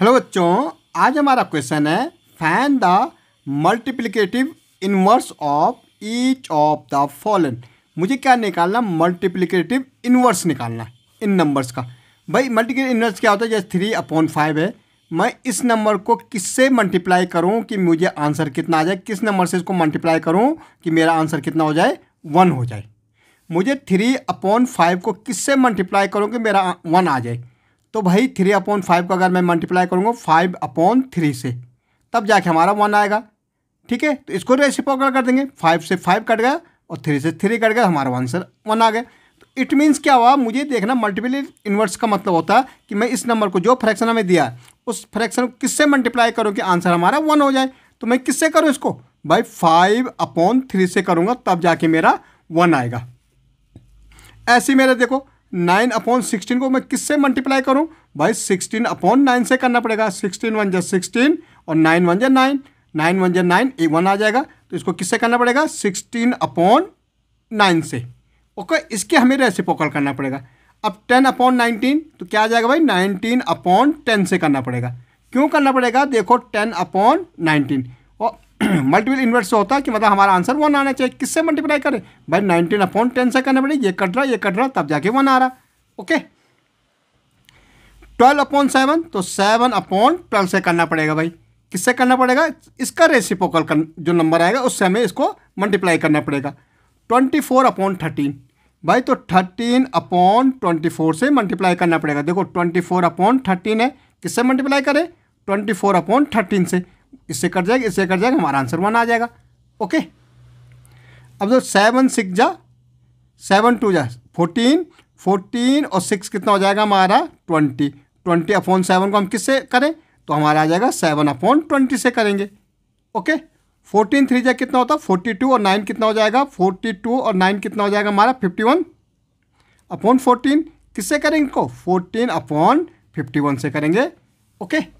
Hello बच्चों आज हमारा क्वेश्चन है find the multiplicative inverse of each of the following मुझे क्या निकालना मल्टीप्लिकेटिव इन्वर्स निकालना इन नंबर्स का भाई मल्टीप्ल इन्वर्स क्या होता है जैसे थ्री अपॉन फाइव है मैं इस नंबर को किससे मल्टीप्लाई करूं कि मुझे आंसर कितना आ जाए किस नंबर से इसको मल्टीप्लाई करूं कि मेरा आंसर कितना हो जाए वन हो जाए मुझे थ्री अपॉन फाइव को किससे मल्टीप्लाई करूं कि मेरा वन आ जाए तो भाई थ्री अपॉन फाइव का अगर मैं मल्टीप्लाई करूँगा फाइव अपॉन थ्री से तब जाके हमारा वन आएगा ठीक है तो इसको पकड़ कर देंगे फाइव से फाइव कट गया और थ्री से थ्री कट गया हमारा आंसर वन आ गया तो इट मीन्स क्या हुआ मुझे देखना मल्टीपल इन्वर्स का मतलब होता है कि मैं इस नंबर को जो फ्रैक्शन हमें दिया उस फ्रैक्शन को किससे मल्टीप्लाई करूँ कि आंसर हमारा वन हो जाए तो मैं किससे करूँ इसको भाई फाइव अपॉन थ्री से करूँगा तब जाके मेरा वन आएगा ऐसे मेरा देखो नाइन अपॉन सिक्सटीन को मैं किससे मल्टीप्लाई करूँ भाई सिक्सटीन अपॉन नाइन से करना पड़ेगा सिक्सटीन वन जै सिक्सटीन और नाइन वन जै नाइन नाइन वन जै नाइन ए वन आ जाएगा तो इसको किससे करना पड़ेगा सिक्सटीन अपॉन नाइन से ओके इसके हमें पोकल करना पड़ेगा अब टेन अपॉन नाइनटीन तो क्या आ जाएगा भाई नाइनटीन अपॉन टेन से करना पड़ेगा क्यों करना पड़ेगा देखो ten upon nineteen multiple inverse से होता है कि मतलब हमारा आंसर वन आना चाहिए किससे मल्टीप्लाई करें भाई नाइनटीन अपॉन टेन से करना पड़ेगा ये कट रहा ये कट रहा तब जाके वन आ रहा ओके ट्वेल्व अपॉन सेवन तो सेवन अपॉन ट्वेल्व से करना पड़ेगा भाई किससे करना पड़ेगा इसका रेसिपोकल कर जो नंबर आएगा उससे हमें इसको मल्टीप्लाई करना पड़ेगा ट्वेंटी फोर अपॉन थर्टीन भाई तो थर्टीन अपॉन ट्वेंटी फोर से मल्टीप्लाई करना पड़ेगा देखो ट्वेंटी फोर अपॉन थर्टीन है किससे मल्टीप्लाई करें ट्वेंटी फोर अपॉन थर्टीन से इससे कट जाएगा इससे कट जाएगा हमारा आंसर वन आ जाएगा ओके अब जो सेवन सिक्स जा सेवन टू जा फोर्टीन फोर्टीन और सिक्स कितना हो जाएगा हमारा ट्वेंटी ट्वेंटी अपॉन सेवन को हम किससे करें तो हमारा आ जाएगा सेवन अपॉन ट्वेंटी से करेंगे ओके फोर्टीन थ्री जा कितना होता है फोर्टी टू और नाइन कितना हो जाएगा फोर्टी टू और नाइन कितना हो जाएगा हमारा फिफ्टी वन अपॉन फोर्टीन किससे करेंगे इनको फोर्टीन अपॉन फिफ्टी वन से करेंगे ओके okay?